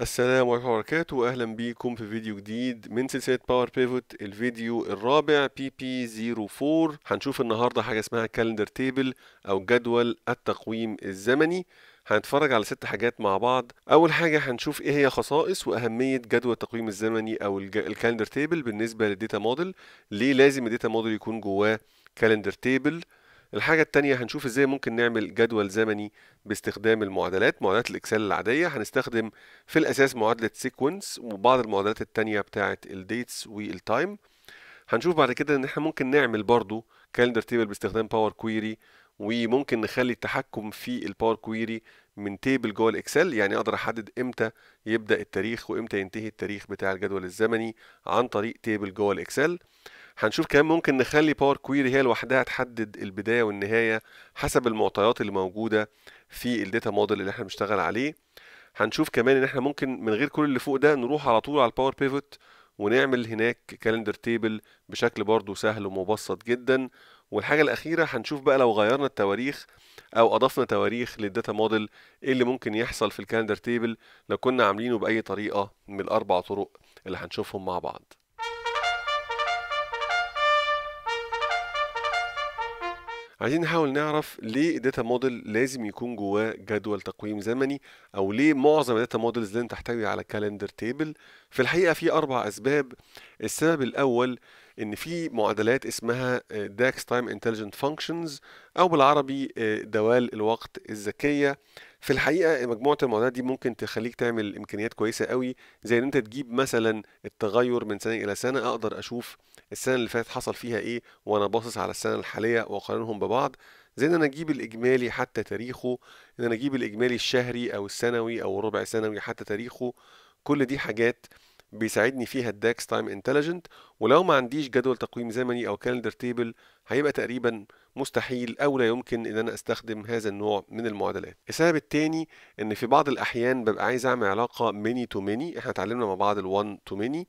السلام عليكم ورحمة الله وبركاته وأهلا بيكم في فيديو جديد من سلسلة باور بيفوت الفيديو الرابع بي بي 04 هنشوف النهاردة حاجة اسمها كالندر تيبل أو جدول التقويم الزمني هنتفرج على ست حاجات مع بعض اول حاجه هنشوف ايه هي خصائص واهميه جدول التقويم الزمني او الكالندر تيبل بالنسبه للديتا موديل ليه لازم الديتا موديل يكون جواه كالندر تيبل الحاجة التانية هنشوف ازاي ممكن نعمل جدول زمني باستخدام المعادلات معادلات الاكسل العادية هنستخدم في الاساس معادلة سيكونس وبعض المعادلات التانية بتاعة الديتس والتايم هنشوف بعد كده ان احنا ممكن نعمل برضو كالندر تيبل باستخدام باور كويري وممكن نخلي التحكم في الباور كويري من تيبل جوه الاكسل يعني اقدر احدد امتى يبدا التاريخ وامتى ينتهي التاريخ بتاع الجدول الزمني عن طريق تيبل جوه الاكسل هنشوف كمان ممكن نخلي باور كويري هي لوحدها تحدد البدايه والنهايه حسب المعطيات اللي موجوده في الداتا موديل اللي احنا بنشتغل عليه هنشوف كمان ان احنا ممكن من غير كل اللي فوق ده نروح على طول على الباور بيفوت ونعمل هناك كالندر تيبل بشكل برضه سهل ومبسط جدا والحاجه الاخيره هنشوف بقى لو غيرنا التواريخ او اضفنا تواريخ للداتا موديل ايه اللي ممكن يحصل في الكالندر تيبل لو كنا عاملينه باي طريقه من الاربع طرق اللي هنشوفهم مع بعض عايزين نحاول نعرف ليه الداتا موديل لازم يكون جواه جدول تقويم زمني او ليه معظم الداتا موديلز لازم تحتوي على كالندر تيبل في الحقيقه في اربع اسباب السبب الاول ان في معادلات اسمها داكس تايم انتليجنت فانكشنز او بالعربي آه، دوال الوقت الذكيه في الحقيقه مجموعه المعادلات دي ممكن تخليك تعمل امكانيات كويسه قوي زي ان انت تجيب مثلا التغير من سنه الى سنه اقدر اشوف السنه اللي فاتت حصل فيها ايه وانا باصص على السنه الحاليه واقارنهم ببعض زي ان انا اجيب الاجمالي حتى تاريخه ان انا اجيب الاجمالي الشهري او السنوي او الربع سنوي حتى تاريخه كل دي حاجات بيساعدني فيها الداكس تايم انتليجنت ولو ما عنديش جدول تقويم زمني او كالندر تيبل هيبقى تقريبا مستحيل او لا يمكن ان انا استخدم هذا النوع من المعادلات السبب الثاني ان في بعض الاحيان ببقى عايز اعمل علاقه ميني تو ميني احنا اتعلمنا مع بعض الوان تو ميني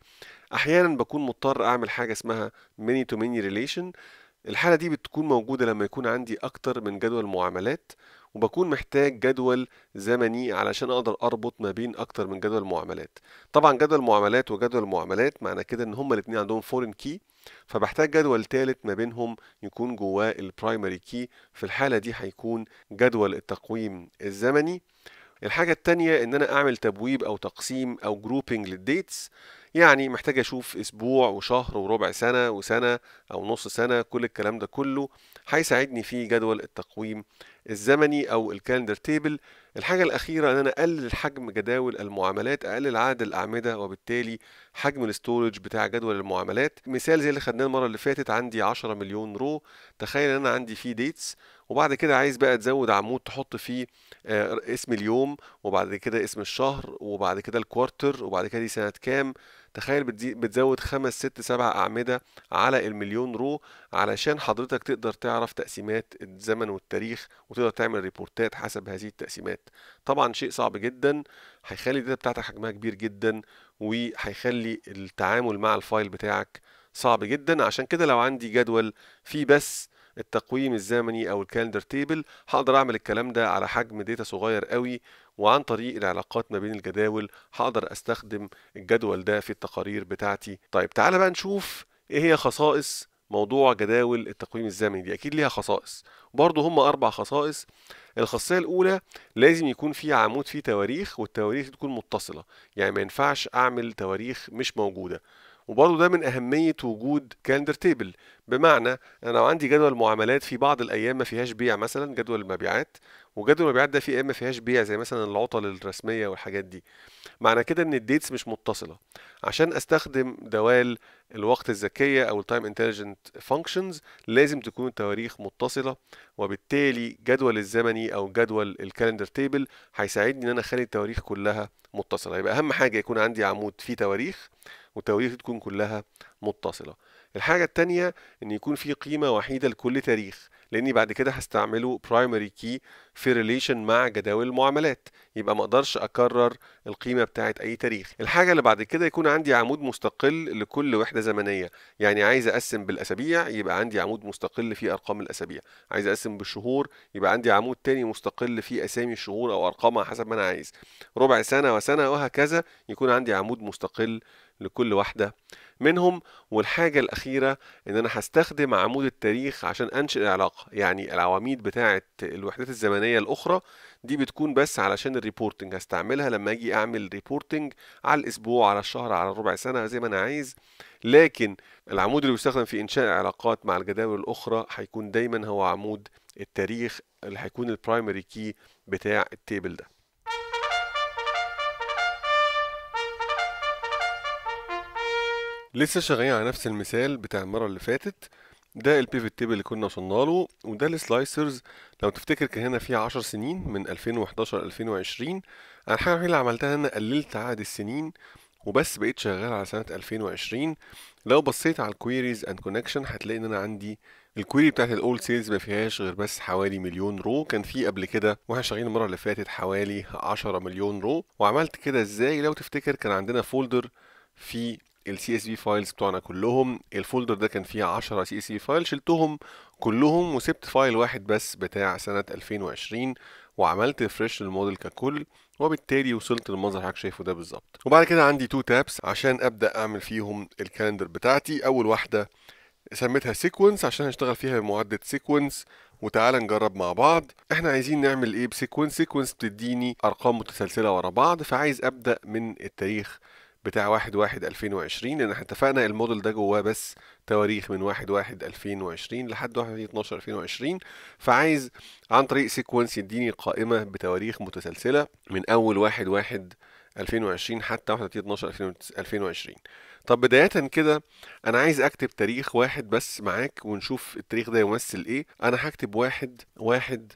احيانا بكون مضطر اعمل حاجه اسمها ميني تو ميني ريليشن الحالة دي بتكون موجودة لما يكون عندي أكتر من جدول معاملات وبكون محتاج جدول زمني علشان أقدر أربط ما بين أكتر من جدول معاملات طبعا جدول معاملات وجدول معاملات معنى كده إن هما الاتنين عندهم فورين كي فبحتاج جدول تالت ما بينهم يكون جواه البرايمري كي في الحالة دي هيكون جدول التقويم الزمني الحاجة التانية إن أنا أعمل تبويب أو تقسيم أو جروبينج للديتس يعني محتاج اشوف اسبوع وشهر وربع سنه وسنه او نص سنه كل الكلام ده كله هيساعدني في جدول التقويم الزمني او الكالندر تيبل الحاجه الاخيره ان انا اقلل حجم جداول المعاملات اقلل عدد الاعمده وبالتالي حجم الاستورج بتاع جدول المعاملات مثال زي اللي خدناه المره اللي فاتت عندي 10 مليون رو تخيل ان انا عندي فيه ديتس وبعد كده عايز بقى تزود عمود تحط فيه آه، اسم اليوم وبعد كده اسم الشهر وبعد كده الكوارتر وبعد كده دي سنة كام تخيل بتزود خمس ست سبع أعمدة على المليون رو علشان حضرتك تقدر تعرف تقسيمات الزمن والتاريخ وتقدر تعمل ريبورتات حسب هذه التقسيمات طبعا شيء صعب جدا هيخلي الداتا بتاعتك حجمها كبير جدا وهيخلي التعامل مع الفايل بتاعك صعب جدا عشان كده لو عندي جدول فيه بس التقويم الزمني او الكالندر تيبل هقدر اعمل الكلام ده على حجم داتا صغير قوي وعن طريق العلاقات ما بين الجداول هقدر استخدم الجدول ده في التقارير بتاعتي طيب تعالى بقى نشوف ايه هي خصائص موضوع جداول التقويم الزمني دي اكيد ليها خصائص برضه هم اربع خصائص الخاصيه الاولى لازم يكون في عمود فيه تواريخ والتواريخ تكون متصله يعني ما ينفعش اعمل تواريخ مش موجوده وبرضه ده من أهمية وجود كالندر تيبل بمعنى أنا لو عندي جدول معاملات في بعض الأيام ما فيهاش بيع مثلا جدول المبيعات وجدول المبيعات ده في أيام ما فيهاش بيع زي مثلا العطل الرسمية والحاجات دي معنى كده إن الديتس مش متصلة عشان أستخدم دوال الوقت الذكية أو التايم انتليجنت فانكشنز لازم تكون التواريخ متصلة وبالتالي جدول الزمني أو جدول الكالندر تيبل هيساعدني إن أنا أخلي التواريخ كلها متصلة يبقى أهم حاجة يكون عندي عمود فيه تواريخ وتواريخ تكون كلها متصلة الحاجة التانية ان يكون في قيمة وحيدة لكل تاريخ لاني بعد كده هستعمله برايمري كي في ريليشن مع جداول المعاملات يبقى ما اقدرش اكرر القيمه بتاعه اي تاريخ الحاجه اللي بعد كده يكون عندي عمود مستقل لكل وحده زمنيه يعني عايز اقسم بالاسابيع يبقى عندي عمود مستقل فيه ارقام الاسابيع عايز اقسم بالشهور يبقى عندي عمود تاني مستقل فيه اسامي الشهور او ارقامها حسب ما انا عايز ربع سنه وسنه وهكذا يكون عندي عمود مستقل لكل واحدة منهم والحاجة الأخيرة إن أنا هستخدم عمود التاريخ عشان أنشئ العلاقة يعني العواميد بتاعة الوحدات الزمنية الأخرى دي بتكون بس علشان الريبورتنج هستعملها لما أجي أعمل ريبورتنج على الأسبوع على الشهر على الربع سنة زي ما أنا عايز لكن العمود اللي بيستخدم في إنشاء علاقات مع الجداول الأخرى هيكون دايما هو عمود التاريخ اللي هيكون البرايمري كي بتاع التيبل ده لسه شغالين على نفس المثال بتاع المرة اللي فاتت ده البيفت تيبل اللي كنا وصلنا له وده السلايسرز لو تفتكر كان هنا في 10 سنين من 2011 ل 2020 انا الحاجة الوحيدة اللي عملتها ان انا قللت عدد السنين وبس بقيت شغال على سنة 2020 لو بصيت على الكويريز اند كونكشن هتلاقي ان انا عندي الكويري بتاعت الاول سيلز ما فيهاش غير بس حوالي مليون رو كان في قبل كده واحنا شغالين المره اللي فاتت حوالي 10 مليون رو وعملت كده ازاي لو تفتكر كان عندنا فولدر في ال CSV files بتوعنا كلهم الفولدر ده كان فيه 10 CSV files شلتهم كلهم وسبت فايل واحد بس بتاع سنة 2020 وعملت ريفرش للموديل ككل وبالتالي وصلت للمنظر حضرتك شايفه ده بالظبط وبعد كده عندي تو تابس عشان ابدا اعمل فيهم الكالندر بتاعتي اول واحده سميتها سيكونس عشان هشتغل فيها بمعدل سيكونس وتعالى نجرب مع بعض احنا عايزين نعمل ايه بسيكونس سيكونس بتديني ارقام متسلسله ورا بعض فعايز ابدا من التاريخ بتاع 1 1 2020 لان احنا اتفقنا الموديل ده جواه بس تواريخ من 1 1 2020 لحد 1 12 2020 فعايز عن طريق سيكونس يديني قائمه بتواريخ متسلسله من اول 1 1 2020 2020 حتى 31 12 2020 طب بداية كده أنا عايز أكتب تاريخ واحد بس معاك ونشوف التاريخ ده يمثل إيه أنا هكتب واحد واحد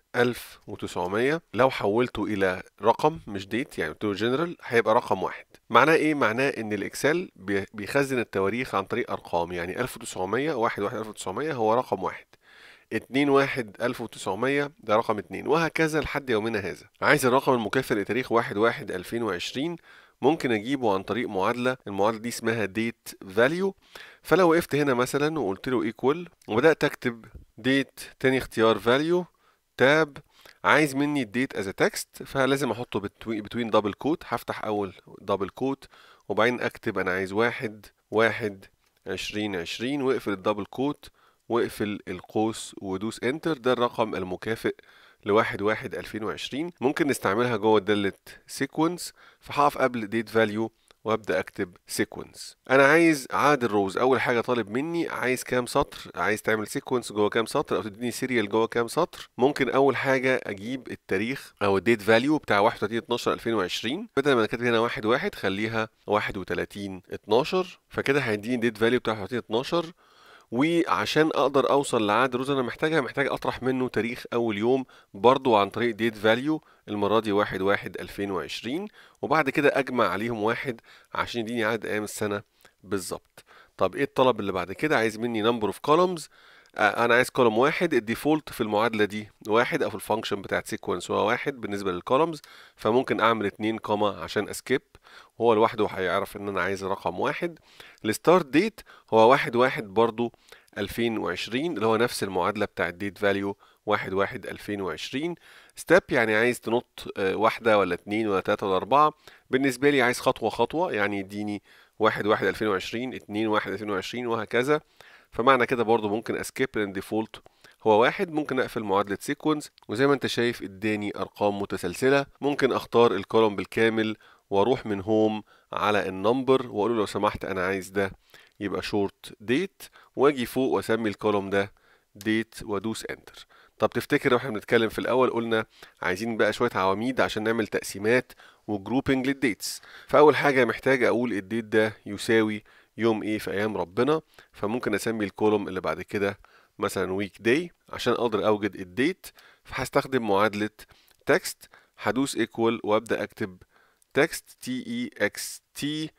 وتسعمية لو حولته إلى رقم مش ديت يعني قلت له جنرال هيبقى رقم واحد معناه إيه؟ معناه إن الإكسل بيخزن التواريخ عن طريق أرقام يعني 1900 واحد واحد وتسعمية هو رقم واحد 2 1 1900 ده رقم 2 وهكذا لحد يومنا هذا عايز الرقم المكافئ لتاريخ 1 1 2020 ممكن اجيبه عن طريق معادله المعادله دي اسمها ديت فاليو فلو وقفت هنا مثلا وقلت له ايكوال وبدات اكتب ديت تاني اختيار فاليو تاب عايز مني الديت از تكست فلازم احطه بتوين دبل كوت هفتح اول دبل كوت وبعدين اكتب انا عايز واحد واحد عشرين عشرين واقفل الدبل كوت واقفل القوس ودوس انتر ده الرقم المكافئ لواحد واحد 2020 ممكن نستعملها جوه دالة سيكونس فهقف قبل ديت فاليو وابدا اكتب سيكونس انا عايز عدد الروز اول حاجه طالب مني عايز كام سطر عايز تعمل سيكونس جوه كام سطر او تديني سيريال جوه كام سطر ممكن اول حاجه اجيب التاريخ او الديت فاليو بتاع 31 12 2020 بدل ما انا كاتب هنا 1 1 خليها 31 12 فكده هيديني الديت فاليو بتاع 31 12 وعشان اقدر اوصل لعدد روز انا محتاجها محتاج اطرح منه تاريخ اول يوم برضو عن طريق ديت فاليو المره دي 1 1 2020 وبعد كده اجمع عليهم واحد عشان يديني عدد ايام السنه بالظبط طب ايه الطلب اللي بعد كده عايز مني نمبر اوف كولومز آه، انا عايز كولوم واحد الديفولت في المعادله دي واحد او في الفانكشن بتاعت سيكونس هو واحد بالنسبه للكولومز فممكن اعمل اتنين كوما عشان اسكيب هو لوحده هيعرف ان انا عايز رقم واحد الستارت ديت هو واحد واحد برضو 2020 اللي هو نفس المعادله بتاعت ديت فاليو واحد واحد 2020 ستيب يعني عايز تنط آه، واحده ولا اتنين ولا تلاته ولا اربعه بالنسبه لي عايز خطوه خطوه يعني يديني واحد واحد 2020 اتنين واحد 2020 وهكذا فمعنى كده برضو ممكن اسكيب لان ديفولت هو واحد ممكن اقفل معادلة سيكونس وزي ما انت شايف اداني ارقام متسلسلة ممكن اختار الكولوم بالكامل واروح من هوم على النمبر واقول له لو سمحت انا عايز ده يبقى شورت ديت واجي فوق واسمي الكولوم ده ديت وادوس انتر طب تفتكر واحنا بنتكلم في الاول قلنا عايزين بقى شويه عواميد عشان نعمل تقسيمات وجروبنج للديتس فاول حاجه محتاج اقول الديت ده يساوي يوم ايه في ايام ربنا فممكن اسمي الكولوم اللي بعد كده مثلا ويك داي عشان اقدر اوجد الديت فهستخدم معادله تكست هدوس ايكوال وابدا اكتب تكست تي اي اكس تي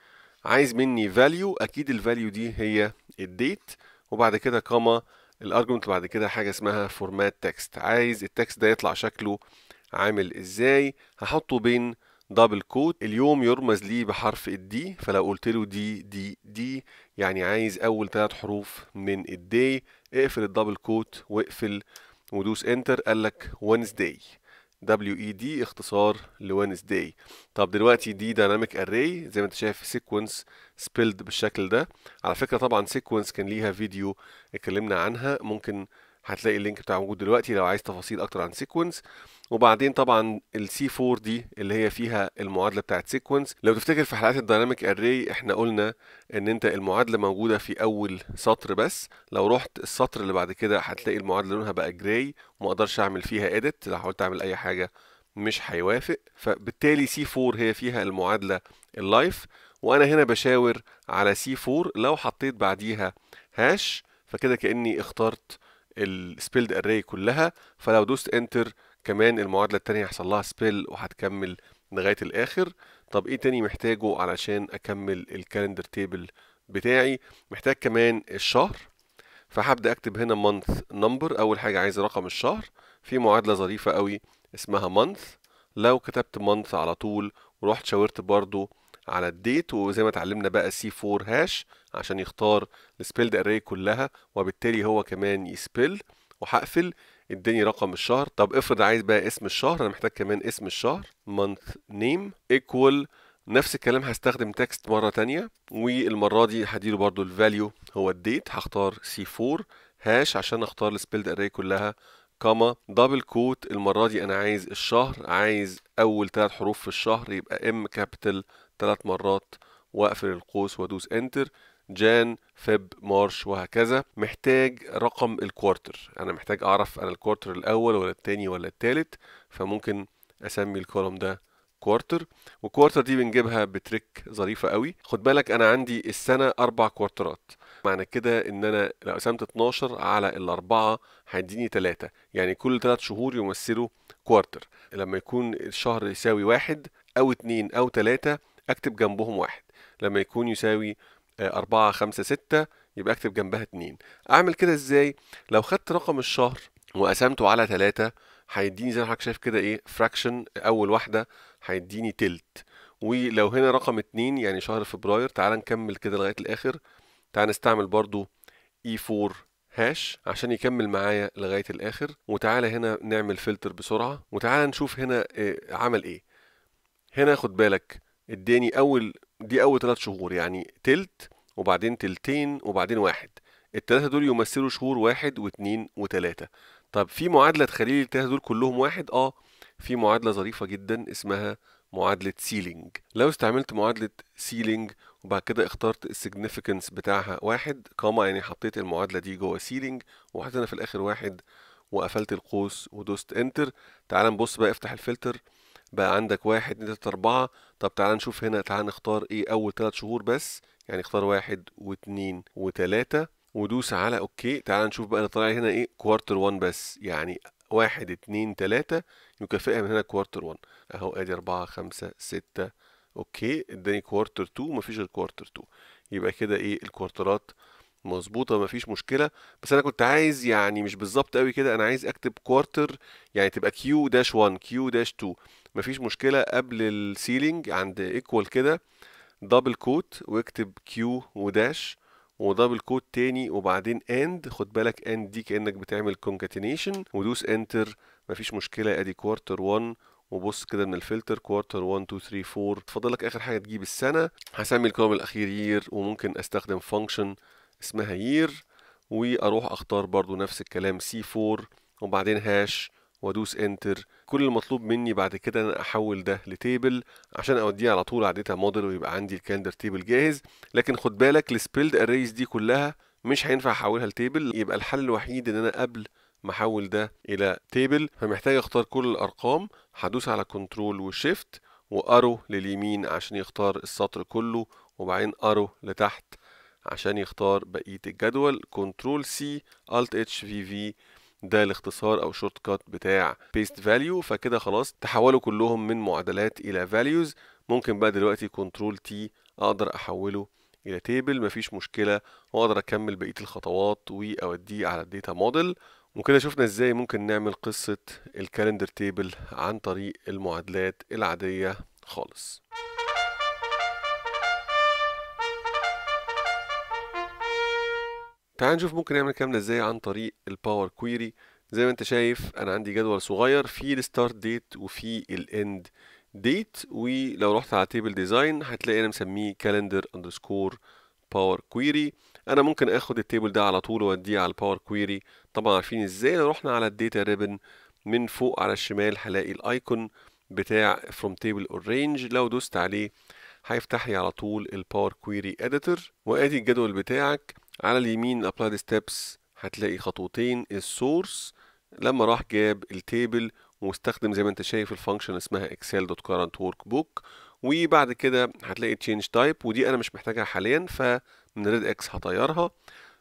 عايز مني فاليو اكيد الفاليو دي هي الديت وبعد كده كما الارجمنت بعد كده حاجه اسمها فورمات تكست عايز التكست ده يطلع شكله عامل ازاي هحطه بين دبل كوت اليوم يرمز لي بحرف الدي فلو قلت له دي دي دي يعني عايز اول ثلاث حروف من الداي اقفل الدبل كوت واقفل ودوس انتر قال لك وينزداي دبليو اي دي اختصار لوينزداي طب دلوقتي دي دايناميك اري زي ما انت شايف سيكونس سبيلد بالشكل ده على فكره طبعا سيكونس كان ليها فيديو اتكلمنا عنها ممكن هتلاقي اللينك بتاعه موجود دلوقتي لو عايز تفاصيل اكتر عن سيكونس وبعدين طبعا السي 4 دي اللي هي فيها المعادله بتاعت سيكونس لو تفتكر في حلقات الدايناميك اري احنا قلنا ان انت المعادله موجوده في اول سطر بس لو رحت السطر اللي بعد كده هتلاقي المعادله لونها بقى جراي وما اقدرش اعمل فيها اديت لو حاولت اعمل اي حاجه مش هيوافق فبالتالي سي 4 هي فيها المعادله اللايف وانا هنا بشاور على سي 4 لو حطيت بعديها هاش فكده كاني اخترت السبيلد اري كلها فلو دوست انتر كمان المعادله الثانيه هيحصل لها سبيل وهتكمل لغايه الاخر طب ايه تاني محتاجه علشان اكمل الكالندر تيبل بتاعي محتاج كمان الشهر فهبدا اكتب هنا مانث نمبر اول حاجه عايز رقم الشهر في معادله ظريفه قوي اسمها مانث لو كتبت مانث على طول ورحت شاورت برضو على الديت وزي ما اتعلمنا بقى سي 4 هاش عشان يختار السبيلد اري كلها وبالتالي هو كمان يسبل وهقفل اداني رقم الشهر طب افرض عايز بقى اسم الشهر انا محتاج كمان اسم الشهر month name equal نفس الكلام هستخدم تكست مرة تانية والمرة دي هديله برضو الفاليو هو الديت هختار سي 4 هاش عشان اختار السبيلد اري كلها كما دبل كوت المرة دي انا عايز الشهر عايز اول ثلاث حروف في الشهر يبقى ام كابيتال ثلاث مرات واقفل القوس وادوس انتر جان فيب مارش وهكذا محتاج رقم الكوارتر انا محتاج اعرف انا الكوارتر الاول ولا الثاني ولا الثالث فممكن اسمي الكولوم ده كوارتر والكوارتر دي بنجيبها بتريك ظريفه قوي خد بالك انا عندي السنه اربع كوارترات معنى كده ان انا لو قسمت 12 على الاربعه هيديني 3 يعني كل 3 شهور يمثلوا كوارتر لما يكون الشهر يساوي واحد او اتنين او ثلاثة اكتب جنبهم واحد لما يكون يساوي آه، أربعة خمسة ستة يبقى اكتب جنبها اتنين اعمل كده ازاي لو خدت رقم الشهر وقسمته على تلاتة هيديني زي ما حضرتك شايف كده ايه فراكشن اول واحدة هيديني تلت ولو هنا رقم اتنين يعني شهر فبراير تعال نكمل كده لغاية الاخر تعال نستعمل برضو E4 هاش عشان يكمل معايا لغاية الآخر وتعالى هنا نعمل فلتر بسرعة وتعالى نشوف هنا آه، عمل إيه هنا خد بالك اداني اول دي اول ثلاث شهور يعني تلت وبعدين تلتين وبعدين واحد التلاتة دول يمثلوا شهور واحد واتنين وتلاتة طب في معادلة تخلي التلاتة دول كلهم واحد اه في معادلة ظريفة جدا اسمها معادلة سيلينج لو استعملت معادلة سيلينج وبعد كده اخترت السيجنفكنس بتاعها واحد كاما يعني حطيت المعادلة دي جوه سيلينج وحطينا في الآخر واحد وقفلت القوس ودوست انتر تعال نبص بقى افتح الفلتر بقى عندك واحد اتنين تلاتة أربعة طب تعالى نشوف هنا تعالى نختار إيه أول تلات شهور بس يعني اختار واحد واتنين وتلاتة ودوس على أوكي تعالى نشوف بقى أنا طالع هنا إيه كوارتر 1 بس يعني واحد اتنين تلاتة يكافئها من هنا كوارتر 1 أهو أدي أربعة خمسة ستة أوكي اداني كوارتر 2 مفيش غير كوارتر 2 يبقى كده إيه الكوارترات مظبوطه مفيش مشكله بس انا كنت عايز يعني مش بالظبط قوي كده انا عايز اكتب كوارتر يعني تبقى كيو داش 1 كيو داش 2 مفيش مشكلة قبل السيلينج عند ايكوال كده دبل كوت واكتب كيو وداش ودبل كوت تاني وبعدين اند خد بالك اند دي كأنك بتعمل كونكاتينيشن ودوس انتر مفيش مشكلة ادي كوارتر 1 وبص كده من الفلتر كوارتر 1 2 3 4 تفضل لك اخر حاجة تجيب السنة هسمي الكوم الاخير يير وممكن استخدم فانكشن اسمها يير واروح اختار برضو نفس الكلام سي 4 وبعدين هاش وادوس انتر كل المطلوب مني بعد كده انا احول ده لتيبل عشان اوديه على طول داتا موديل ويبقى عندي الكالندر تيبل جاهز لكن خد بالك السبيلد اريز دي كلها مش هينفع احولها لتيبل يبقى الحل الوحيد ان انا قبل ما احول ده الى تيبل فمحتاج اختار كل الارقام هدوس على كنترول وشيفت وارو لليمين عشان يختار السطر كله وبعدين ارو لتحت عشان يختار بقية الجدول كنترول سي الت اتش في في ده الاختصار او شورت كات بتاع بيست فاليو فكده خلاص تحولوا كلهم من معادلات الى فاليوز ممكن بقى دلوقتي كنترول تي اقدر احوله الى تيبل مفيش مشكله واقدر اكمل بقيه الخطوات واوديه على الداتا موديل وكده شفنا ازاي ممكن نعمل قصه الكالندر تيبل عن طريق المعادلات العاديه خالص تعال نشوف ممكن نعمل الكلام ده ازاي عن طريق الباور كويري زي ما انت شايف انا عندي جدول صغير فيه الستارت ديت وفيه الاند ديت ولو رحت على تيبل ديزاين هتلاقي انا مسميه كالندر اندرسكور باور كويري انا ممكن اخد التيبل ده على طول واديه على الباور كويري طبعا عارفين ازاي لو رحنا على الداتا ريبن من فوق على الشمال هلاقي الايكون بتاع فروم تيبل اور رينج لو دوست عليه هيفتح لي على طول الباور كويري اديتور وادي الجدول بتاعك على اليمين ابلايد ستيبس هتلاقي خطوتين السورس لما راح جاب التيبل واستخدم زي ما انت شايف الفانكشن اسمها اكسل دوت كارنت ورك بوك وبعد كده هتلاقي تشينج تايب ودي انا مش محتاجها حاليا فمن ريد اكس هطيرها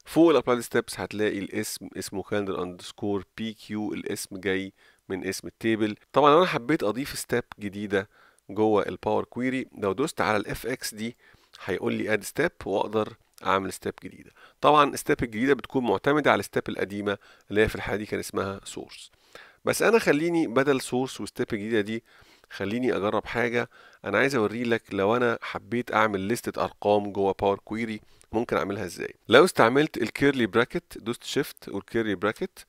فوق الابلايد ستيبس هتلاقي الاسم اسمه كالندر اندرسكور بي كيو الاسم جاي من اسم التيبل طبعا انا حبيت اضيف ستيب جديده جوه الباور كويري لو دوست على الاف اكس دي هيقول لي اد ستيب واقدر اعمل ستيب جديده طبعا الستيب الجديده بتكون معتمده على الستيب القديمه اللي هي في الحاله دي كان اسمها سورس بس انا خليني بدل سورس وستيب الجديده دي خليني اجرب حاجه انا عايز اوري لك لو انا حبيت اعمل لستة ارقام جوه باور كويري ممكن اعملها ازاي لو استعملت الكيرلي براكت دوست شيفت والكيرلي براكت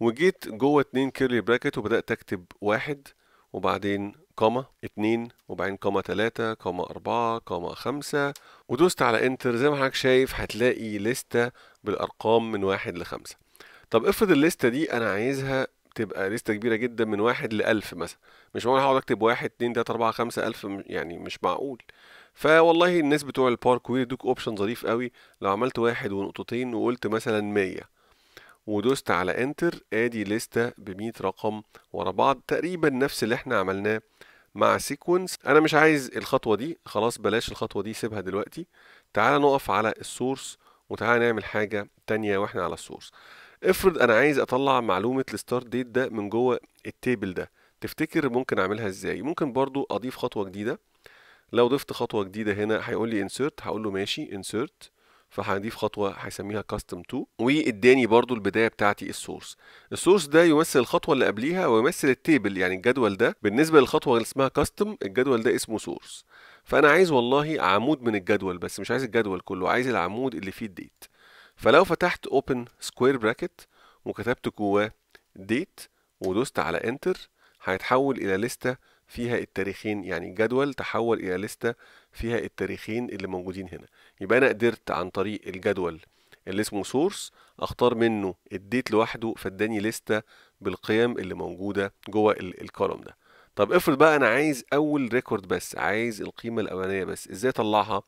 وجيت جوه اتنين كيرلي براكت وبدات اكتب واحد وبعدين كوما 2 وبعدين كوما 3 كوما 4 كوما 5 ودوست على انتر زي ما حضرتك شايف هتلاقي لستة بالارقام من واحد لخمسة طب افرض الليستة دي انا عايزها تبقى لستة كبيرة جدا من واحد لألف مثلا مش معقول هقعد اكتب واحد اتنين تلاتة أربعة خمسة ألف يعني مش معقول فوالله الناس بتوع كوير يدوك اوبشن ظريف قوي لو عملت واحد ونقطتين وقلت مثلا مية ودوست على انتر ادي لستة بمية رقم ورا بعض تقريبا نفس اللي احنا عملناه مع سيكونس انا مش عايز الخطوه دي خلاص بلاش الخطوه دي سيبها دلوقتي تعال نقف على السورس وتعال نعمل حاجه تانية واحنا على السورس افرض انا عايز اطلع معلومه الستارت ديت ده من جوه التيبل ده تفتكر ممكن اعملها ازاي ممكن برضو اضيف خطوه جديده لو ضفت خطوه جديده هنا هيقول لي انسيرت هقول له ماشي انسيرت فهنضيف خطوه هيسميها كاستم 2 واداني برضو البدايه بتاعتي السورس السورس ده يمثل الخطوه اللي قبليها ويمثل التيبل يعني الجدول ده بالنسبه للخطوه اللي اسمها كاستم الجدول ده اسمه سورس فانا عايز والله عمود من الجدول بس مش عايز الجدول كله عايز العمود اللي فيه الديت فلو فتحت open square bracket وكتبت جواه ديت ودوست على انتر هيتحول الى لستة فيها التاريخين يعني الجدول تحول الى لستة فيها التاريخين اللي موجودين هنا يبقى انا قدرت عن طريق الجدول اللي اسمه سورس اختار منه الديت لوحده فاداني لستة بالقيم اللي موجودة جوه الكولوم ده طب افرض بقى انا عايز اول ريكورد بس عايز القيمة الاولانية بس ازاي اطلعها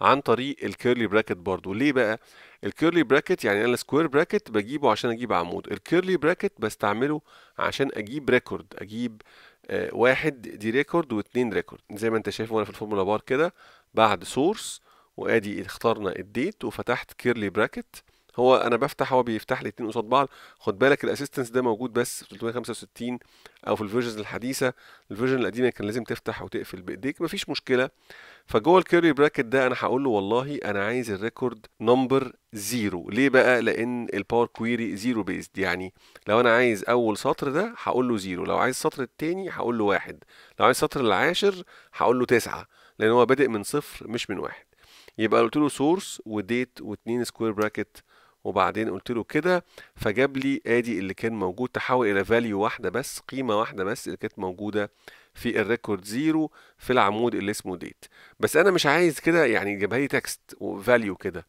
عن طريق الكيرلي براكت برضو ليه بقى الكيرلي براكت يعني انا السكوير براكت بجيبه عشان اجيب عمود الكيرلي براكت بستعمله عشان اجيب ريكورد اجيب آه، واحد دي ريكورد واتنين ريكورد زي ما انت شايف وانا في الفورمولا بار كده بعد سورس وادي اخترنا الديت وفتحت كيرلي براكت هو انا بفتح هو بيفتح لي اتنين قصاد بعض خد بالك الاسيستنس ده موجود بس في 365 او في الفيرجنز الحديثه الفيرجن القديمه كان لازم تفتح وتقفل بايديك مفيش مشكله فجوه الكيرلي براكت ده انا هقول له والله انا عايز الريكورد نمبر زيرو ليه بقى لان الباور كويري زيرو بيزد يعني لو انا عايز اول سطر ده هقول له زيرو لو عايز السطر التاني هقول له واحد لو عايز السطر العاشر هقول له تسعه لان هو بادئ من صفر مش من واحد يبقى قلت له سورس وديت واتنين سكوير براكت وبعدين قلت له كده فجاب لي ادي اللي كان موجود تحول الى فاليو واحده بس قيمه واحده بس اللي كانت موجوده في الريكورد زيرو في العمود اللي اسمه ديت بس انا مش عايز كده يعني جابها لي تكست وفاليو كده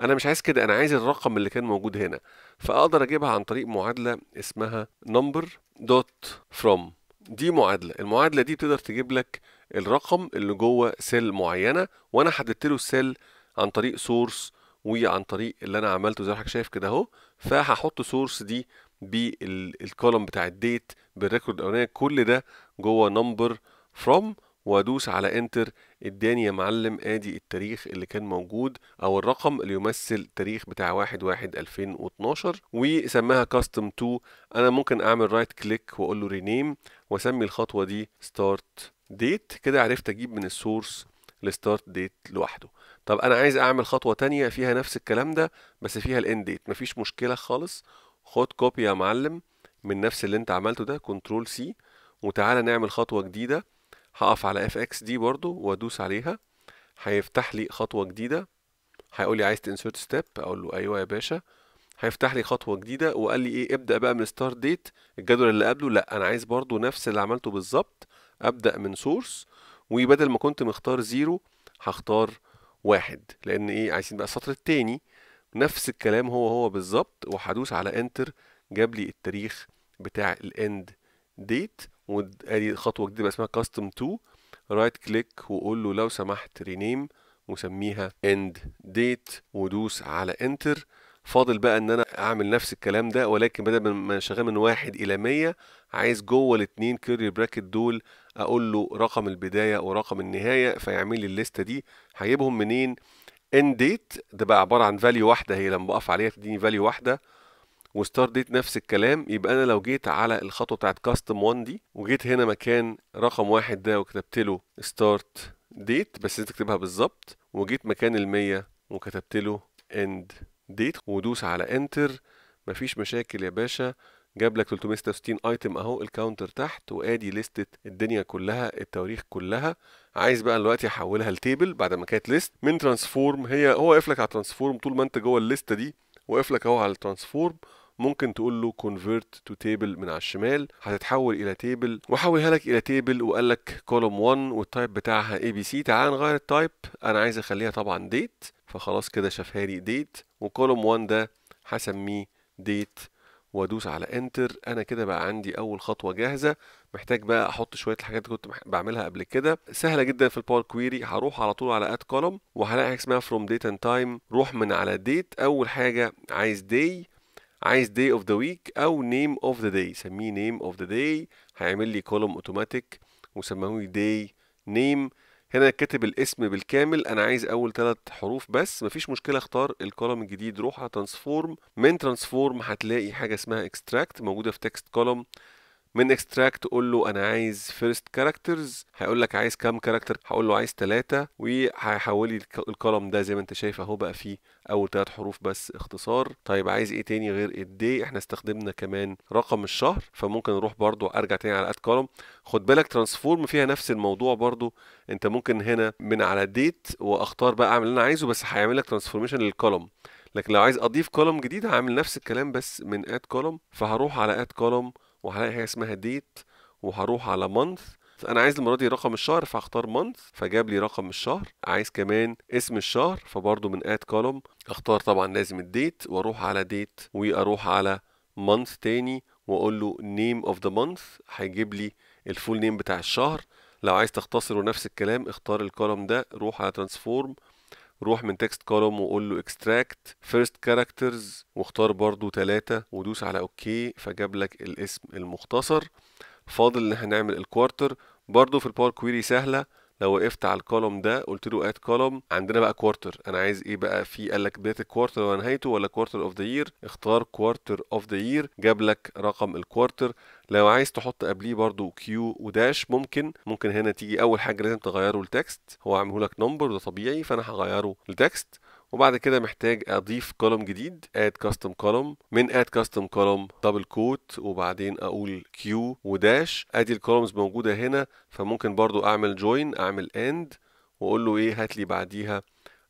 انا مش عايز كده انا عايز الرقم اللي كان موجود هنا فاقدر اجيبها عن طريق معادله اسمها number dot from دي معادله المعادله دي بتقدر تجيب لك الرقم اللي جوه سيل معينه وانا حددت له السيل عن طريق سورس وعن طريق اللي انا عملته زي ما حضرتك شايف كده اهو فهحط سورس دي بالكولوم بتاع الديت بالريكورد الاولانيه كل ده جوه نمبر فروم وادوس على انتر اداني يا معلم ادي التاريخ اللي كان موجود او الرقم اللي يمثل تاريخ بتاع 1 1 2012 وسماها كاستم 2 انا ممكن اعمل رايت كليك واقول له رينيم واسمي الخطوه دي ستارت ديت كده عرفت اجيب من السورس الستارت ديت لوحده طب انا عايز اعمل خطوه تانية فيها نفس الكلام ده بس فيها الاند ديت مفيش مشكله خالص خد كوبي يا معلم من نفس اللي انت عملته ده كنترول سي وتعالى نعمل خطوه جديده هقف على اف اكس دي برضو وادوس عليها هيفتح لي خطوه جديده هيقول لي عايز تنسرت ستيب اقول له ايوه يا باشا هيفتح لي خطوه جديده وقال لي ايه ابدا بقى من ستارت ديت الجدول اللي قبله لا انا عايز برضو نفس اللي عملته بالظبط ابدا من سورس وبدل ما كنت مختار زيرو هختار واحد لان ايه عايزين بقى السطر التاني نفس الكلام هو هو بالظبط وهدوس على انتر جاب لي التاريخ بتاع الاند ديت وادي خطوه جديده اسمها كاستم 2 رايت كليك واقول له لو سمحت رينيم وسميها اند ديت ودوس على انتر فاضل بقى ان انا اعمل نفس الكلام ده ولكن بدل ما شغال من واحد الى مية عايز جوه الاتنين كيري براكت دول اقول له رقم البداية ورقم النهاية فيعمل لي الليستة دي هجيبهم منين end date ده بقى عبارة عن فاليو واحدة هي لما بقف عليها تديني فاليو واحدة وستار ديت نفس الكلام يبقى انا لو جيت على الخطوة بتاعت كاستم 1 دي وجيت هنا مكان رقم واحد ده وكتبت له ستارت ديت بس انت تكتبها بالظبط وجيت مكان ال 100 وكتبت له اند ديت ودوس على انتر مفيش مشاكل يا باشا جاب لك 366 ايتم اهو الكاونتر تحت وادي لستة الدنيا كلها التواريخ كلها عايز بقى دلوقتي احولها لتيبل بعد ما كانت ليست من ترانسفورم هي هو واقف لك على ترانسفورم طول ما انت جوه الليسته دي واقف لك اهو على الترانسفورم ممكن تقول له convert to table من على الشمال هتتحول الى تيبل وحولها لك الى تيبل وقال لك كولوم 1 والتايب بتاعها اي بي سي تعال نغير التايب انا عايز اخليها طبعا ديت فخلاص كده شافها لي ديت وكولوم 1 ده هسميه ديت وادوس على انتر انا كده بقى عندي اول خطوه جاهزه محتاج بقى احط شويه الحاجات اللي كنت بعملها قبل كده سهله جدا في الباور كويري هروح على طول على اد كولوم وهلاقي حاجه اسمها فروم ديت اند تايم روح من على ديت اول حاجه عايز داي عايز داي اوف ذا ويك او نيم اوف ذا داي سميه نيم اوف ذا داي هيعمل لي كولوم اوتوماتيك وسموه داي نيم هنا كاتب الاسم بالكامل انا عايز اول ثلاث حروف بس مفيش مشكله اختار الكولوم الجديد روح على ترانسفورم من ترانسفورم هتلاقي حاجه اسمها اكستراكت موجوده في تكست كولوم من اكستراكت تقول له انا عايز فيرست كاركترز هيقول لك عايز كام كاركتر هقول له عايز ثلاثه وهيحول لي الكولم ده زي ما انت شايف اهو بقى فيه اول ثلاث حروف بس اختصار طيب عايز ايه تاني غير الدي احنا استخدمنا كمان رقم الشهر فممكن نروح برضو ارجع تاني على اد كولم خد بالك ترانسفورم فيها نفس الموضوع برضو انت ممكن هنا من على ديت واختار بقى اعمل اللي انا عايزه بس هيعمل لك ترانسفورميشن للكولم لكن لو عايز اضيف كولم جديد هعمل نفس الكلام بس من اد كولم فهروح على اد كولم وهلاقي حاجه اسمها ديت وهروح على مانث انا عايز المره دي رقم الشهر فهختار مانث فجاب لي رقم الشهر عايز كمان اسم الشهر فبرضه من اد كولوم اختار طبعا لازم الديت واروح على ديت واروح على مانث تاني واقول له نيم اوف ذا مانث هيجيب لي الفول نيم بتاع الشهر لو عايز تختصر نفس الكلام اختار الكولوم ده روح على ترانسفورم روح من تكست كولوم وقول له اكستراكت فيرست كاركترز واختار برضو ثلاثة ودوس على اوكي فجاب لك الاسم المختصر فاضل ان احنا نعمل الكوارتر برضو في الباور كويري سهله لو وقفت على الكولوم ده قلت له اد كولوم عندنا بقى كوارتر انا عايز ايه بقى في قال لك بدايه الكوارتر ونهايته ولا كوارتر اوف ذا يير اختار كوارتر اوف ذا يير جاب لك رقم الكوارتر لو عايز تحط قبليه برضو كيو وداش ممكن ممكن هنا تيجي اول حاجه لازم تغيره لتكست هو عامله لك نمبر وده طبيعي فانا هغيره لتكست وبعد كده محتاج اضيف كولوم جديد اد كاستم كولوم من اد كاستم كولوم دبل كوت وبعدين اقول كيو وداش ادي الكولومز موجوده هنا فممكن برضو اعمل جوين اعمل اند واقول له ايه هات لي بعديها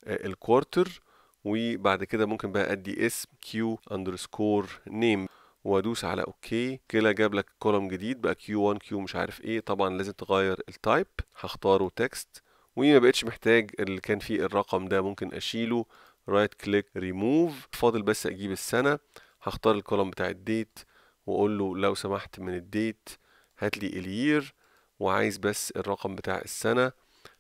آه، الكوارتر وبعد كده ممكن بقى ادي اسم كيو اندرسكور نيم وادوس على اوكي كده جاب لك كولوم جديد بقى كيو 1 كيو مش عارف ايه طبعا لازم تغير التايب هختاره تكست وما بقتش محتاج اللي كان فيه الرقم ده ممكن اشيله رايت كليك ريموف فاضل بس اجيب السنه هختار الكولوم بتاع الديت واقول له لو سمحت من الديت هات لي الير وعايز بس الرقم بتاع السنه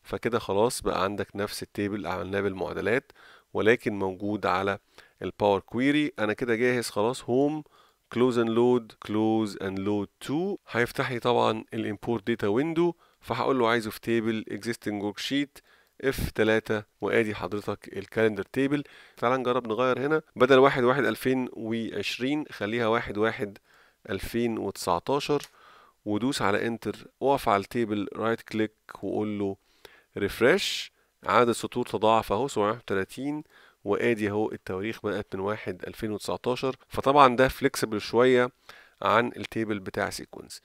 فكده خلاص بقى عندك نفس التيبل عملناه بالمعادلات ولكن موجود على الباور كويري انا كده جاهز خلاص هوم كلوز اند لود كلوز اند لود 2 هيفتح لي طبعا الامبورت داتا ويندو فهقول له عايزه في تيبل اكزيستنج ورك شيت اف 3 وادي حضرتك الكالندر تيبل تعال نجرب نغير هنا بدل 1 1 2020 خليها 1 1 2019 ودوس على انتر واقف على التيبل رايت كليك وقول له ريفرش عدد السطور تضاعف اهو 731 وادي اهو التواريخ بدات من 1 2019 فطبعا ده فليكسبل شويه عن التيبل بتاع سيكونس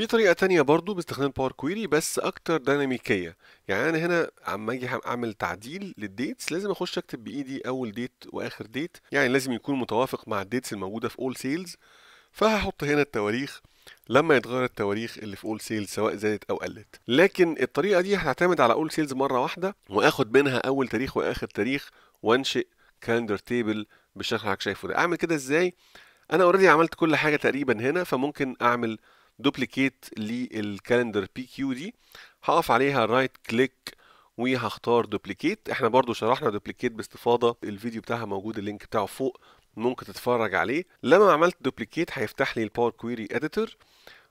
في طريقة تانية برضو باستخدام باور كويري بس أكتر ديناميكية يعني أنا هنا عم أجي أعمل تعديل للديتس لازم أخش أكتب بإيدي أول ديت وآخر ديت يعني لازم يكون متوافق مع الديتس الموجودة في أول سيلز فهحط هنا التواريخ لما يتغير التواريخ اللي في اول سيلز سواء زادت او قلت لكن الطريقه دي هتعتمد على اول سيلز مره واحده واخد منها اول تاريخ واخر تاريخ وانشئ كالندر تيبل بالشكل اللي حضرتك شايفه ده اعمل كده ازاي انا اوريدي عملت كل حاجه تقريبا هنا فممكن اعمل دوبليكيت للكالندر بي كيو دي هقف عليها رايت كليك وهختار دوبليكيت احنا برضو شرحنا دوبليكيت باستفاضه الفيديو بتاعها موجود اللينك بتاعه فوق ممكن تتفرج عليه لما عملت دوبليكيت هيفتح لي الباور كويري اديتور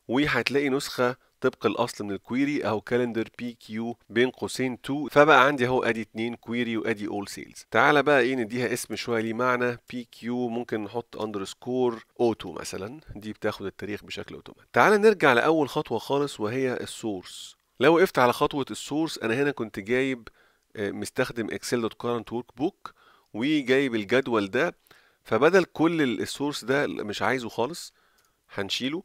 وهتلاقي نسخه طبق الاصل من الكويري اهو كالندر بي كيو بين قوسين 2 فبقى عندي اهو ادي 2 كويري وادي اول سيلز تعالى بقى ايه نديها اسم شويه ليه معنى بي كيو ممكن نحط اندرسكور اوتو مثلا دي بتاخد التاريخ بشكل اوتوماتيك تعالى نرجع لاول خطوه خالص وهي السورس لو وقفت على خطوه السورس انا هنا كنت جايب آه، مستخدم اكسل دوت كارنت ورك بوك وجايب الجدول ده فبدل كل السورس ده مش عايزه خالص هنشيله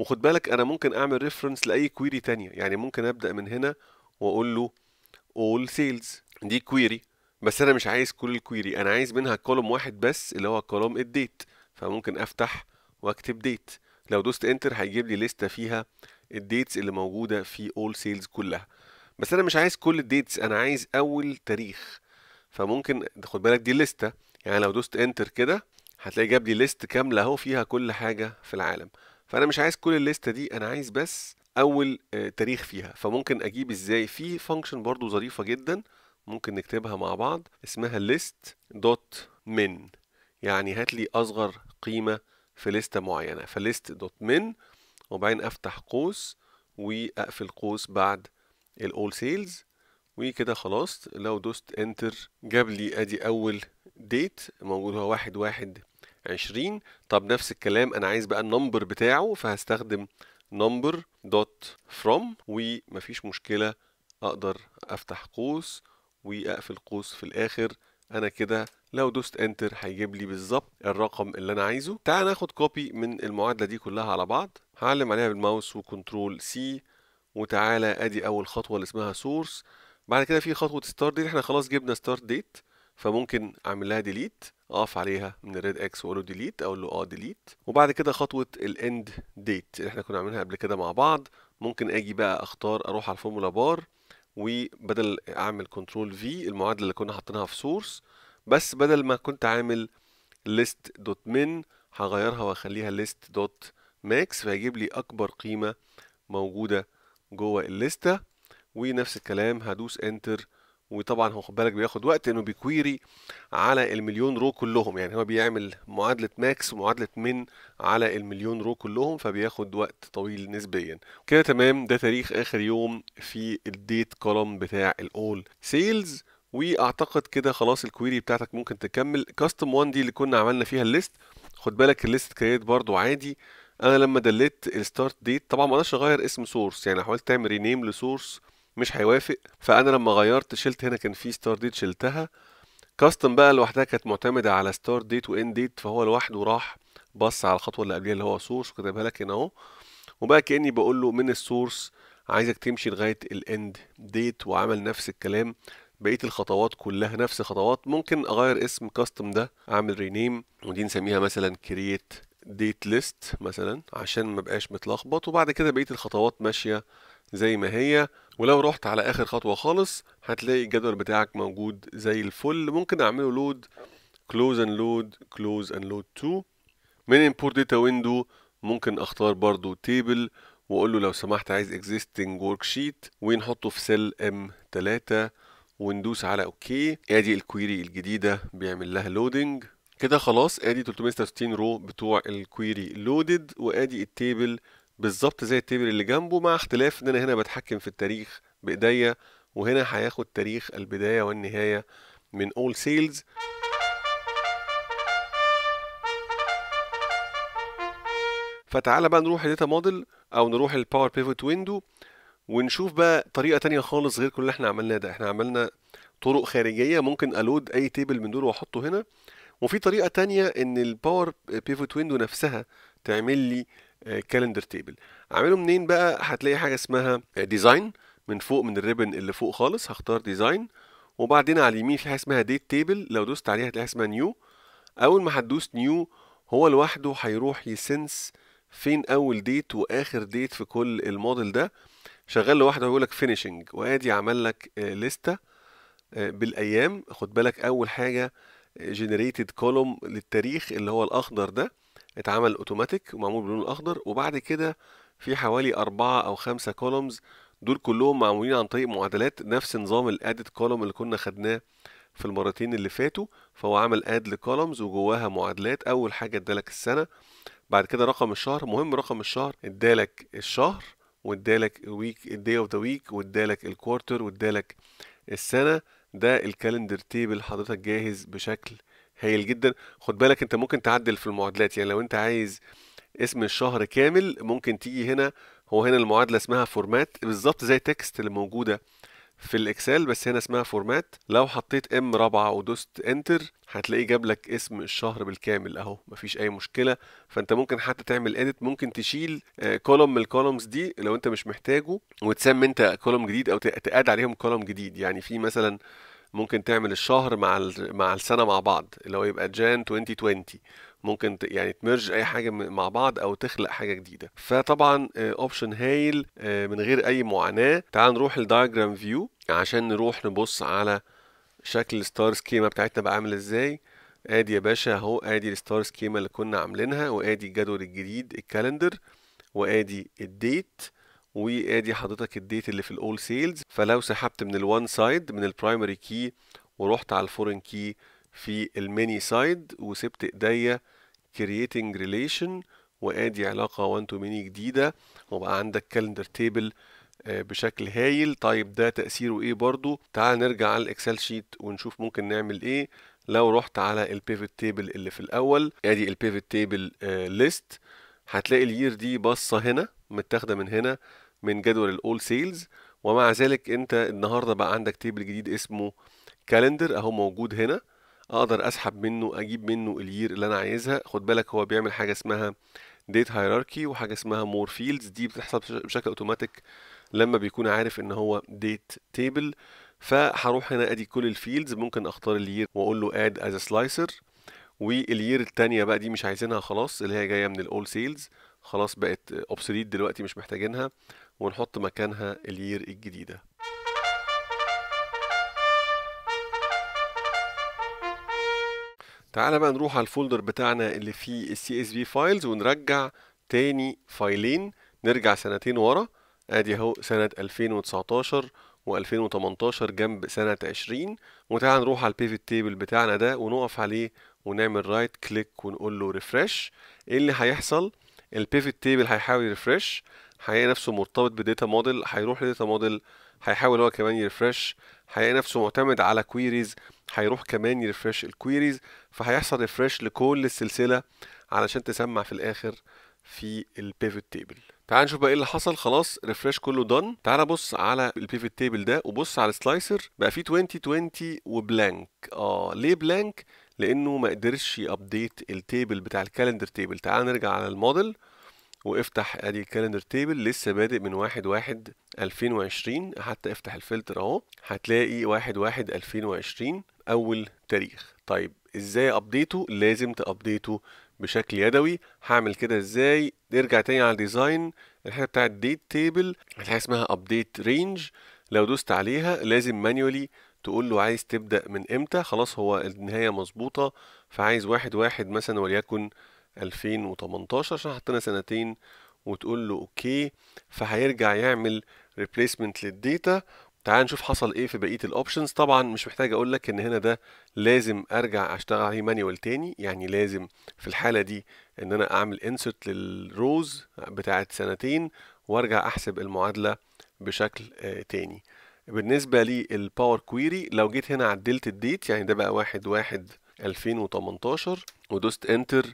وخد بالك انا ممكن اعمل ريفرنس لاي كويري تانية يعني ممكن ابدا من هنا واقول له all sales دي كويري بس انا مش عايز كل الكويري انا عايز منها كولوم واحد بس اللي هو كولوم الديت فممكن افتح واكتب ديت لو دوست انتر هيجيب لي لستة فيها الديتس اللي موجودة في all sales كلها بس انا مش عايز كل الديتس انا عايز اول تاريخ فممكن خد بالك دي لستة يعني لو دوست انتر كده هتلاقي جاب لي ليست كاملة اهو فيها كل حاجة في العالم فانا مش عايز كل الليسته دي انا عايز بس اول آه، تاريخ فيها فممكن اجيب ازاي في فانكشن برضو ظريفه جدا ممكن نكتبها مع بعض اسمها list دوت من يعني هات لي اصغر قيمه في لسته معينه فليست دوت من وبعدين افتح قوس واقفل قوس بعد الاول سيلز وكده خلاص لو دوست انتر جاب لي ادي اول ديت موجود هو واحد واحد عشرين طب نفس الكلام انا عايز بقى النمبر بتاعه فهستخدم number dot from ومفيش مشكلة اقدر افتح قوس واقفل قوس في الاخر انا كده لو دوست انتر هيجيب لي بالظبط الرقم اللي انا عايزه تعال ناخد كوبي من المعادله دي كلها على بعض هعلم عليها بالماوس وكنترول سي وتعالى ادي اول خطوه اللي اسمها سورس بعد كده في خطوه ستارت ديت احنا خلاص جبنا ستارت ديت فممكن اعمل لها ديليت اقف عليها من الريد اكس واقول له ديليت اقول له اه ديليت وبعد كده خطوه الاند ديت اللي احنا كنا عاملينها قبل كده مع بعض ممكن اجي بقى اختار اروح على الفورمولا بار وبدل اعمل كنترول في المعادله اللي كنا حاطينها في سورس بس بدل ما كنت عامل ليست دوت من هغيرها واخليها ليست دوت ماكس فهيجيب لي اكبر قيمه موجوده جوه الليسته ونفس الكلام هدوس انتر وطبعا هو خد بالك بياخد وقت انه بيكويري على المليون رو كلهم يعني هو بيعمل معادله ماكس ومعادله من على المليون رو كلهم فبياخد وقت طويل نسبيا كده تمام ده تاريخ اخر يوم في الديت كولوم بتاع الاول سيلز واعتقد كده خلاص الكويري بتاعتك ممكن تكمل كاستم 1 دي اللي كنا عملنا فيها الليست خد بالك الليست كريت برضو عادي انا لما دليت الستارت ديت طبعا ما اقدرش اغير اسم سورس يعني حاولت تعمل رينيم لسورس مش هيوافق فانا لما غيرت شلت هنا كان في ستار ديت شلتها كاستم بقى لوحدها كانت معتمده على ستار ديت وان ديت فهو لوحده راح بص على الخطوه اللي قبليها اللي هو سورس وكتبها لك هنا اهو وبقى كاني بقول له من السورس عايزك تمشي لغايه الاند ديت وعمل نفس الكلام بقيه الخطوات كلها نفس خطوات ممكن اغير اسم كاستم ده اعمل رينيم ودي نسميها مثلا كرييت ديت ليست مثلا عشان ما بقاش متلخبط وبعد كده بقيه الخطوات ماشيه زي ما هي ولو رحت على اخر خطوه خالص هتلاقي الجدول بتاعك موجود زي الفل ممكن اعمله لود كلوز اند لود كلوز اند لود تو من امبورت داتا ويندو ممكن اختار برضو تيبل واقول له لو سمحت عايز existing worksheet ونحطه في سيل ام 3 وندوس على اوكي ادي الكويري الجديده بيعمل لها لودنج كده خلاص ادي 366 رو بتوع الكويري لودد وادي التيبل بالظبط زي التيبل اللي جنبه مع اختلاف ان انا هنا بتحكم في التاريخ بايديا وهنا هياخد تاريخ البدايه والنهايه من اول سيلز فتعالى بقى نروح الداتا موديل او نروح الباور بيفوت ويندو ونشوف بقى طريقه تانية خالص غير كل اللي احنا عملناه ده احنا عملنا طرق خارجيه ممكن الود اي تيبل من دول واحطه هنا وفي طريقه تانية ان الباور بيفوت ويندو نفسها تعمل لي كالندر آه، تيبل اعمله منين بقى هتلاقي حاجه اسمها ديزاين آه، من فوق من الريبن اللي فوق خالص هختار ديزاين وبعدين على اليمين في حاجه اسمها ديت تيبل لو دوست عليها هتلاقي اسمها نيو اول ما هتدوس نيو هو لوحده هيروح يسنس فين اول ديت واخر ديت في كل الموديل ده شغال لوحده هيقول لك فينيشنج وادي عمل لك لسته آه، بالايام خد بالك اول حاجه جنريتد كولوم للتاريخ اللي هو الاخضر ده اتعمل اوتوماتيك ومعمول باللون الاخضر وبعد كده في حوالي أربعة أو خمسة كولومز دول كلهم معمولين عن طريق معادلات نفس نظام الادد كولوم اللي كنا خدناه في المرتين اللي فاتوا فهو عمل اد لكولومز وجواها معادلات اول حاجه ادالك السنه بعد كده رقم الشهر مهم رقم الشهر ادالك الشهر وادالك ويك الداي اوف ذا ويك وادالك الكوارتر وادالك السنه ده الكالندر تيبل حضرتك جاهز بشكل هايل جدا خد بالك انت ممكن تعدل في المعادلات يعني لو انت عايز اسم الشهر كامل ممكن تيجي هنا هو هنا المعادلة اسمها فورمات بالظبط زي تكست اللي موجودة في الاكسل بس هنا اسمها فورمات لو حطيت ام رابعه ودوست انتر هتلاقيه جاب لك اسم الشهر بالكامل اهو مفيش اي مشكله فانت ممكن حتى تعمل اديت ممكن تشيل كولوم آه، من الكولومز دي لو انت مش محتاجه وتسمي انت كولوم جديد او تقاد عليهم كولوم جديد يعني في مثلا ممكن تعمل الشهر مع مع السنه مع بعض اللي هو يبقى جان 2020 ممكن يعني تمرج اي حاجه مع بعض او تخلق حاجه جديده فطبعا اوبشن آه، هايل آه، من غير اي معاناه تعال نروح للدايجرام فيو عشان نروح نبص على شكل الستار سكيما بتاعتنا بقى عامل ازاي ادي يا باشا اهو ادي الستار سكيما اللي كنا عاملينها وادي الجدول الجديد الكالندر وادي الديت وادي حضرتك الديت اللي في الاول سيلز فلو سحبت من الوان سايد من البرايمري كي ورحت على الفورن كي في الميني سايد وسبت ايديا creating relation وادي علاقه one to many جديده وبقى عندك كالندر آه، تيبل بشكل هايل طيب ده تاثيره ايه برضو تعال نرجع على الاكسل شيت ونشوف ممكن نعمل ايه لو رحت على البيفت تيبل اللي في الاول ادي البيفت تيبل ليست هتلاقي الير دي باصه هنا متاخده من هنا من جدول الاول سيلز ومع ذلك انت النهارده بقى عندك تيبل جديد اسمه كالندر اهو موجود هنا اقدر اسحب منه اجيب منه الير اللي انا عايزها خد بالك هو بيعمل حاجه اسمها ديت هيراركي وحاجه اسمها مور فيلدز دي بتحصل بشكل اوتوماتيك لما بيكون عارف ان هو ديت تيبل فهروح هنا ادي كل الفيلدز ممكن اختار الير واقول له اد از سلايسر والير الثانيه بقى دي مش عايزينها خلاص اللي هي جايه من الاول سيلز خلاص بقت اوبسوليت دلوقتي مش محتاجينها ونحط مكانها الير الجديده تعالى بقى نروح على الفولدر بتاعنا اللي فيه السي اس بي فايلز ونرجع تاني فايلين نرجع سنتين ورا ادي اهو سنة 2019 و2018 جنب سنة 20 وتعالى نروح على البيفت تيبل بتاعنا ده ونقف عليه ونعمل رايت كليك ونقول له ريفرش ايه اللي هيحصل البيفت تيبل هيحاول يرفرش هيلاقي نفسه مرتبط بديتا موديل هيروح لديتا موديل هيحاول هو كمان يرفرش هيلاقي نفسه معتمد على كويريز هيروح كمان يرفرش الكويريز فهيحصل ريفرش لكل السلسله علشان تسمع في الاخر في البيفوت تيبل تعال نشوف بقى ايه اللي حصل خلاص ريفرش كله دون تعال بص على البيفوت تيبل ده وبص على السلايسر بقى فيه 2020 وبلانك اه ليه بلانك لانه ما قدرش يابديت التيبل بتاع الكالندر تيبل تعال نرجع على الموديل وافتح ادي الكالندر تيبل لسه بادئ من واحد واحد 2020 حتى افتح الفلتر اهو هتلاقي واحد واحد 2020 اول تاريخ طيب ازاي ابديته لازم تابديته بشكل يدوي هعمل كده ازاي نرجع تاني على الديزاين الحته بتاعت ديت تيبل هتلاقي اسمها ابديت رينج لو دوست عليها لازم مانيولي تقول له عايز تبدا من امتى خلاص هو النهايه مظبوطه فعايز واحد واحد مثلا وليكن 2018 عشان حطينا سنتين وتقول له اوكي فهيرجع يعمل ريبليسمنت للديتا تعال نشوف حصل ايه في بقيه الاوبشنز طبعا مش محتاج اقول لك ان هنا ده لازم ارجع اشتغل عليه مانيوال تاني يعني لازم في الحاله دي ان انا اعمل انسرت للروز بتاعه سنتين وارجع احسب المعادله بشكل آه، تاني بالنسبه للباور كويري لو جيت هنا عدلت الديت يعني ده بقى واحد واحد 2018 ودوست انتر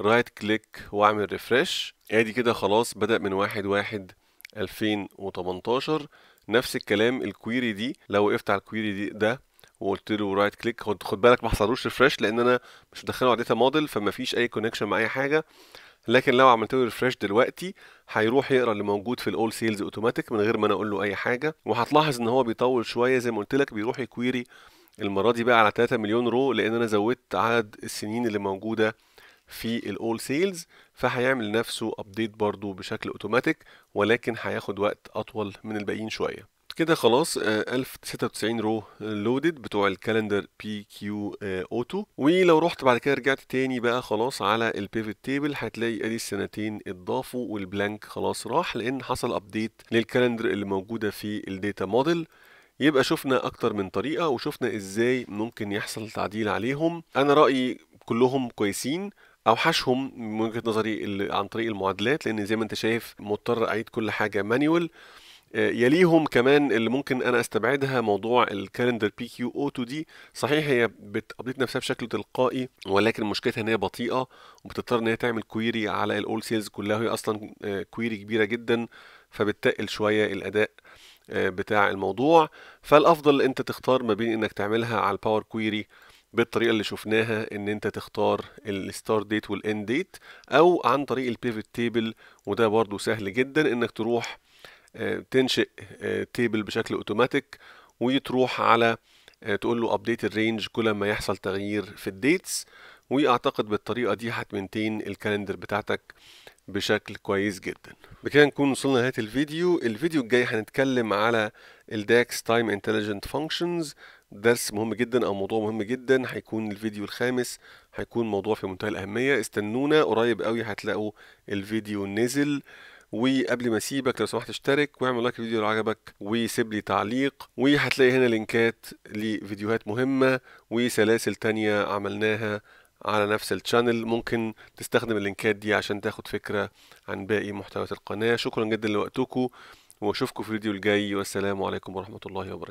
رايت كليك واعمل ريفرش ادي كده خلاص بدأ من واحد واحد 2018 نفس الكلام الكويري دي لو وقفت على الكويري دي ده وقلت له رايت كليك خد خد بالك ما حصلوش ريفرش لان انا مش مدخله على داتا موديل فما فيش اي كونكشن مع اي حاجه لكن لو عملت له ريفرش دلوقتي هيروح يقرا اللي موجود في الاول سيلز اوتوماتيك من غير ما انا اقول له اي حاجه وهتلاحظ ان هو بيطول شويه زي ما قلت لك بيروح يكويري المره دي بقى على 3 مليون رو لان انا زودت عدد السنين اللي موجوده في الاول سيلز فهيعمل نفسه ابديت برضو بشكل اوتوماتيك ولكن هياخد وقت اطول من الباقيين شويه كده خلاص 1096 آه، رو لودد بتوع الكالندر بي كيو اوتو ولو رحت بعد كده رجعت تاني بقى خلاص على البيفت تيبل هتلاقي ادي السنتين اتضافوا والبلانك خلاص راح لان حصل ابديت للكالندر اللي موجوده في الداتا موديل يبقى شفنا اكتر من طريقه وشفنا ازاي ممكن يحصل تعديل عليهم انا رايي كلهم كويسين اوحشهم من وجهه نظري عن طريق المعادلات لان زي ما انت شايف مضطر اعيد كل حاجه مانيوال آه، يليهم كمان اللي ممكن انا استبعدها موضوع الكالندر بي كيو او 2 دي صحيح هي بتابديت نفسها بشكل تلقائي ولكن مشكلتها ان هي بطيئه وبتضطر ان هي تعمل كويري على الاول سيلز كلها وهي اصلا كويري آه، كبيره جدا فبتقل شويه الاداء آه، بتاع الموضوع فالافضل انت تختار ما بين انك تعملها على الباور كويري بالطريقه اللي شفناها ان انت تختار الستار ديت والاند ديت او عن طريق البيفت تيبل وده برده سهل جدا انك تروح آه، تنشئ تيبل آه، بشكل اوتوماتيك وتروح على آه، تقول له ابديت الرينج كل ما يحصل تغيير في الديتس واعتقد بالطريقه دي هتمنتين الكالندر بتاعتك بشكل كويس جدا بكده نكون وصلنا لنهايه الفيديو الفيديو الجاي هنتكلم على الداكس تايم انتليجنت فانكشنز درس مهم جدا او موضوع مهم جدا هيكون الفيديو الخامس هيكون موضوع في منتهى الاهميه استنونا قريب قوي هتلاقوا الفيديو نزل وقبل ما اسيبك لو سمحت اشترك واعمل لايك للفيديو لو عجبك وسيب لي تعليق وهتلاقي هنا لينكات لفيديوهات مهمه وسلاسل تانية عملناها على نفس التشانل ممكن تستخدم اللينكات دي عشان تاخد فكره عن باقي محتويات القناه شكرا جدا لوقتكم واشوفكم في الفيديو الجاي والسلام عليكم ورحمه الله وبركاته